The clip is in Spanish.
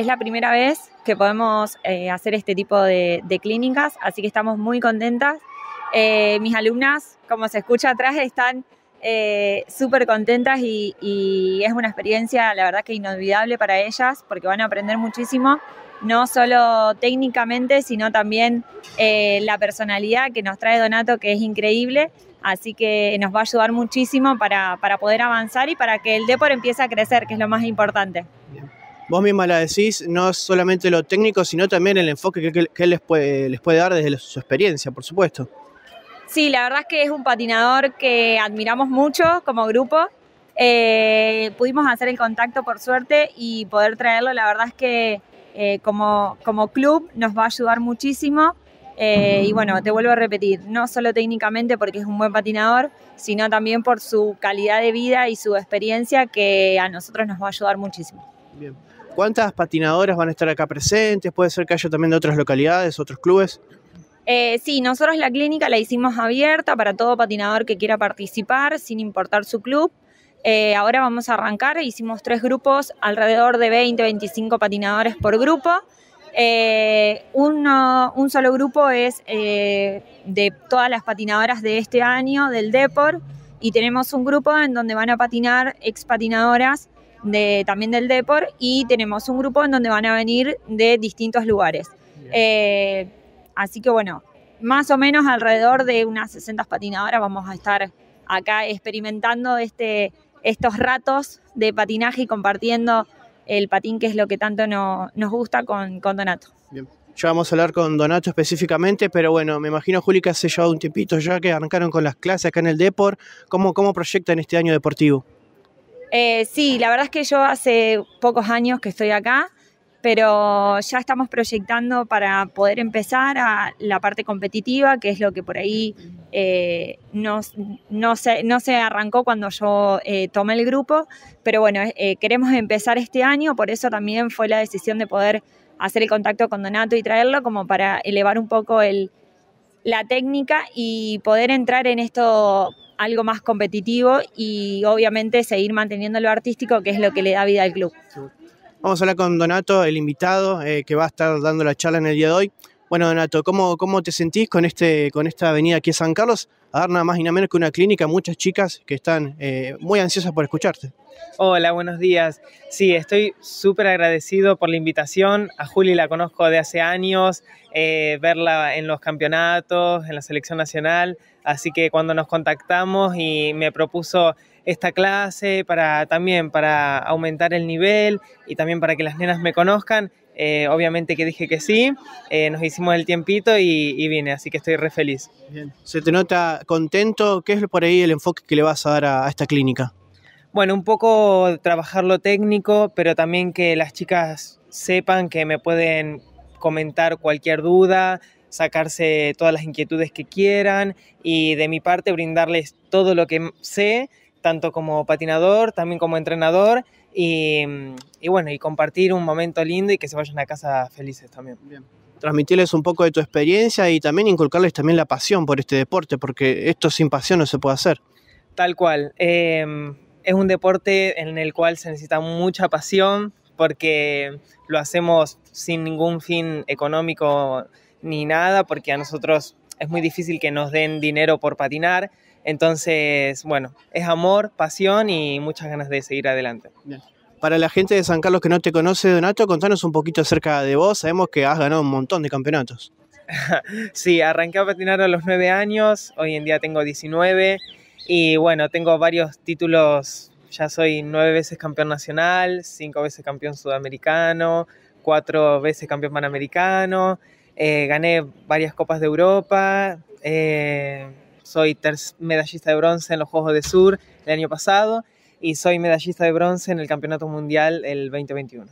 Es la primera vez que podemos eh, hacer este tipo de, clínicas, así que estamos muy contentas. Eh, mis alumnas, como se escucha atrás, están eh, súper contentas y, es una experiencia, la verdad que inolvidable para ellas, porque van a aprender muchísimo, no solo técnicamente, sino también la personalidad que nos trae Donato, que es increíble. Así que nos va a ayudar muchísimo para, para poder avanzar y para que el deporte empiece a crecer, que es lo más importante vos misma la decís, no solamente lo técnico, sino también el enfoque que, él les puede, dar desde su experiencia, por supuesto. Sí, la verdad es que es un patinador que admiramos mucho como grupo. Eh, pudimos hacer el contacto por suerte y poder traerlo, la verdad es que eh, como, como club nos va a ayudar muchísimo. Eh, y bueno, te vuelvo a repetir, no solo técnicamente porque es un buen patinador, sino también por su calidad de vida y su experiencia que a nosotros nos va a ayudar muchísimo. ¿Cuántas patinadoras van a estar acá presentes? ¿Puede ser que haya también de otras localidades, otros clubes? Eh, sí, nosotros la clínica la hicimos abierta para todo patinador que quiera participar, sin importar su club. Eh, ahora vamos a arrancar, hicimos tres grupos, alrededor de 20, 25 patinadores por grupo. Eh, un solo grupo es de todas las patinadoras de este año, del Depor, y tenemos un grupo en donde van a patinar ex patinadoras también del Depor y tenemos un grupo en donde van a venir de distintos lugares. Eh, así que bueno, más o menos alrededor de unas 60 patinadoras vamos a estar acá experimentando este, estos ratos de patinaje y compartiendo el patín que es lo que tanto nos gusta con, con Donato. Bien. Ya vamos a hablar con Donato específicamente, pero bueno, me imagino, Juli, que hace ya un tiempito ya que arrancaron con las clases acá en el Depor. ¿Cómo, cómo proyectan este año deportivo? Eh, sí, la verdad es que yo hace pocos años que estoy acá, pero ya estamos proyectando para poder empezar a la parte competitiva, que es lo que por ahí eh, no, se, arrancó cuando yo eh, tomé el grupo, pero bueno, queremos empezar este año, por eso también fue la decisión de poder hacer el contacto con Donato y traerlo como para elevar un poco la técnica y poder entrar en esto algo más competitivo y obviamente seguir manteniendo lo artístico, que es lo que le da vida al club. Vamos a hablar con Donato, el invitado, eh, que va a estar dando la charla en el día de hoy. Bueno, Donato, ¿cómo, te sentís con, este, con esta avenida aquí a San Carlos? A dar nada más y nada menos que una clínica, muchas chicas que están eh, muy ansiosas por escucharte. Hola, buenos días. Sí, estoy súper agradecido por la invitación. A Juli la conozco de hace años, eh, verla en los campeonatos, en la selección nacional. Así que cuando nos contactamos y me propuso esta clase para también para aumentar el nivel y también para que las nenas me conozcan, eh, obviamente que dije que sí, eh, nos hicimos el tiempito y, y, vine, así que estoy re feliz. ¿Se te nota contento? ¿Qué es por ahí el enfoque que le vas a dar a esta clínica? Bueno, un poco trabajar lo técnico, pero también que las chicas sepan que me pueden comentar cualquier duda, sacarse todas las inquietudes que quieran y de mi parte brindarles todo lo que sé, tanto como patinador, también como entrenador y, bueno, y compartir un momento lindo y que se vayan a casa felices también. Transmitirles un poco de tu experiencia y también inculcarles también la pasión por este deporte, porque esto sin pasión no se puede hacer. Tal cual. Em, es un deporte en el cual se necesita mucha pasión porque lo hacemos sin ningún fin económico ni nada, porque a nosotros es muy difícil que nos den dinero por patinar. Entonces, bueno, es amor, pasión y muchas ganas de seguir adelante. Para la gente de San Carlos que no te conoce, Donato, contanos un poquito acerca de vos. Sabemos que has ganado un montón de campeonatos. sí, arranqué a patinar a los 9 años, hoy en día tengo 19 y bueno, tengo varios títulos. Ya soy nueve veces campeón nacional, cinco veces campeón sudamericano, cuatro veces campeón panamericano. Eh, gané varias Copas de Europa, eh, soy medallista de bronce en los Juegos de Sur el año pasado y soy medallista de bronce en el Campeonato Mundial el 2021.